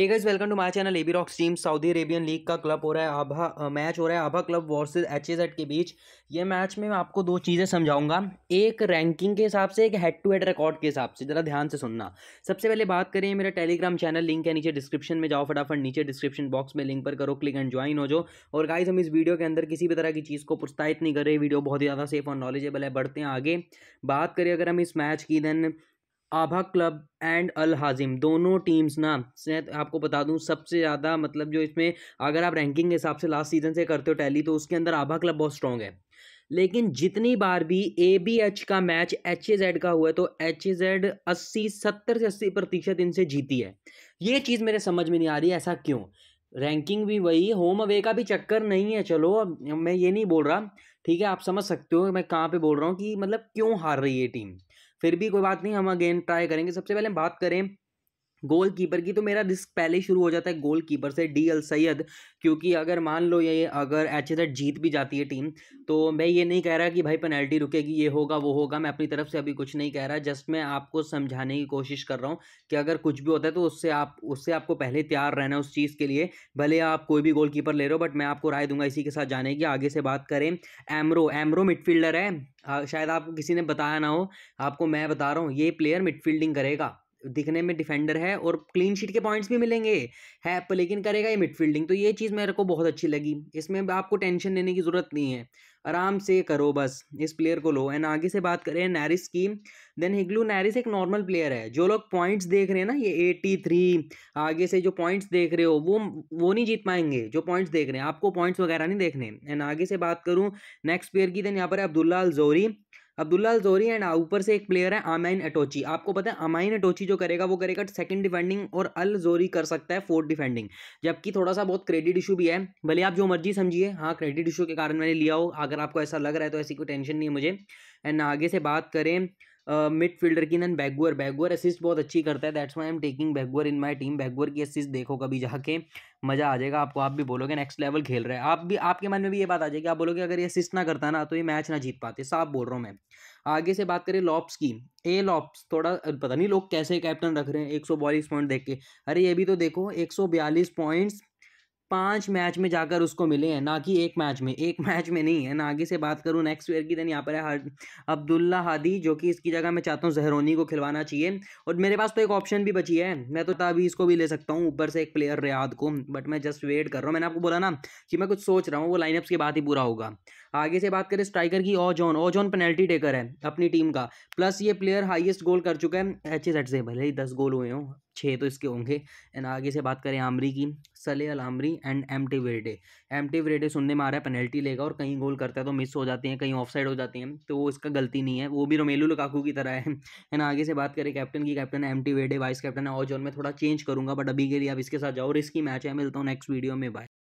hey guys welcome to my channel A B rocks team Saudi Arabian league का club हो रहा है आभा match हो रहा है आभा क्लब वर्सेस एच के बीच ये मैच में मैं आपको दो चीज़ें समझाऊंगा एक रैंकिंग के हिसाब से एक हेड टू हेड रिकॉर्ड के हिसाब से ज़रा ध्यान से सुनना सबसे पहले बात करें मेरा टेलीग्राम चैनल लिंक है नीचे डिस्क्रिप्शन में जाओ फटाफट नीचे डिस्क्रिप्शन बॉक्स में लिंक पर करो क्लिक एंड ज्वाइन हो जाओ और गाइज हम इस वीडियो के अंदर किसी भी तरह की चीज़ को प्रोत्साहित नहीं कर रहे वीडियो बहुत ही ज़्यादा सेफ और नॉलेजेबल है बढ़ते हैं आगे बात करें अगर हम इस मैच की then Abha club and Al Hazem दोनों टीम्स ना आपको बता दूं सबसे ज़्यादा मतलब जो इसमें अगर आप रैंकिंग के हिसाब से लास्ट सीजन से करते हो टैली तो उसके अंदर आभा क्लब बहुत स्ट्रॉन्ग है लेकिन जितनी बार भी ए बी एच का मैच एच ए जेड का हुआ है तो एच ए जेड अस्सी सत्तर से अस्सी प्रतिशत इनसे जीती है ये चीज़ मेरे समझ में नहीं आ रही है ऐसा क्यों रैंकिंग भी वही होम अवे का भी चक्कर नहीं है चलो मैं ये नहीं बोल रहा ठीक है आप समझ सकते हो मैं कहाँ पे बोल रहा हूँ कि मतलब क्यों हार रही है टीम फिर भी कोई बात नहीं हम अगेन ट्राई करेंगे सबसे पहले बात करें गोल कीपर की तो मेरा रिस्क पहले ही शुरू हो जाता है गोल कीपर से डी अल सैयद क्योंकि अगर मान लो ये अगर एच एस जीत भी जाती है टीम तो मैं ये नहीं कह रहा कि भाई पेनल्टी रुकेगी ये होगा वो होगा मैं अपनी तरफ से अभी कुछ नहीं कह रहा जस्ट मैं आपको समझाने की कोशिश कर रहा हूँ कि अगर कुछ भी होता है तो उससे आप उससे आपको पहले तैयार रहना उस चीज़ के लिए भले आप कोई भी गोल कीपर ले रहे हो बट मैं आपको राय दूंगा इसी के साथ जाने की आगे से बात करें एमरो एमरो मिडफील्डर है शायद आपको किसी ने बताया ना हो आपको मैं बता रहा हूँ ये प्लेयर मिडफील्डिंग करेगा दिखने में डिफेंडर है और क्लीन शीट के पॉइंट्स भी मिलेंगे है पर लेकिन करेगा ये मिडफील्डिंग तो ये चीज़ मेरे को बहुत अच्छी लगी इसमें आपको टेंशन लेने की ज़रूरत नहीं है आराम से करो बस इस प्लेयर को लो एंड आगे से बात करें नैरिस की देन हिग्लू नैरिस एक नॉर्मल प्लेयर है जो लोग पॉइंट्स देख रहे हैं ना ये एटी थ्री आगे से जो पॉइंट्स देख रहे हो वो वो नहीं जीत पाएंगे जो पॉइंट्स देख रहे हैं आपको पॉइंट्स वगैरह नहीं देखने एंड आगे से बात करूँ नेक्स्ट प्लेयर की देन यहाँ पर है अब्दुल्ला अलजोरी अब्दुल्ला जोरी एंड ऊपर से एक प्लेयर है आमाइन अटोची आपको पता है आमाइन अटोची जो करेगा वो करेगा सेकंड डिफेंडिंग और अल जोरी कर सकता है फोर्थ डिफेंडिंग जबकि थोड़ा सा बहुत क्रेडिट इशू भी है भले आप जो मर्जी समझिए हाँ क्रेडिट इशू के कारण मैंने लिया हो अगर आपको ऐसा लग रहा है तो ऐसी कोई टेंशन नहीं है मुझे एंड आगे से बात करें मिड फील्डर की नैन बैगुअर बैगुअर असिस्ट बहुत अच्छी करता है दैट्स वाई एम टेकिंग बैगुअर इन माई टीम बैगुअर की असिस्ट देखो कभी जाके मज़ा आ जाएगा आपको आप भी बोलोगे नेक्स्ट लेवल खेल रहे हैं आप भी आपके मन में भी ये बात आ जाएगी आप बोलोगे अगर ये असिस्ट ना करता ना तो ये मैच ना जीत पाते साफ बोल रहा हूँ मैं आगे से बात करें लॉप्स की ए लॉप्स थोड़ा पता नहीं लोग कैसे कैप्टन रख रहे हैं एक सौ पॉइंट देख के अरे ये भी तो देखो एक सौ बयालीस पॉइंट्स पांच मैच में जाकर उसको मिले हैं ना कि एक मैच में एक मैच में नहीं है ना आगे से बात करूँ नेक्स्ट ईयर की देन यहाँ पर है अब्दुल्ला हादी जो कि इसकी जगह मैं चाहता हूँ जहरोनी को खिलवाना चाहिए और मेरे पास तो एक ऑप्शन भी बची है मैं तो अभी इसको भी ले सकता हूँ ऊपर से एक प्लेयर रियाद को बट मैं जस्ट वेट कर रहा हूँ मैंने आपको बोला ना कि मैं कुछ सोच रहा हूँ वो लाइनअप्स के बाद ही पूरा होगा आगे से बात करें स्ट्राइकर की O John O John penalty taker है अपनी टीम का प्लस ये प्लेयर हाईएस्ट गोल कर चुका है एच एस से भले ही दस गोल हुए हों छः तो इसके होंगे एंड आगे से बात करें आमरी की Saleh Al Amri and M T Wede M T Wede सुनने में आ रहा है पेनल्टी लेगा और कहीं गोल करता है तो मिस हो जाते हैं कहीं ऑफ साइड हो जाते हैं तो वो इसका गलती नहीं है वो भी रोमेलू लकाकू की तरह है एंड आगे से बात करें कैप्टन की captain M T Wede vice captain है और जोन में थोड़ा चेंज करूँगा बट अभी के लिए आप इसके साथ जाओ और इसकी मैच है मिलता हूँ नेक्स्ट वीडियो में बाय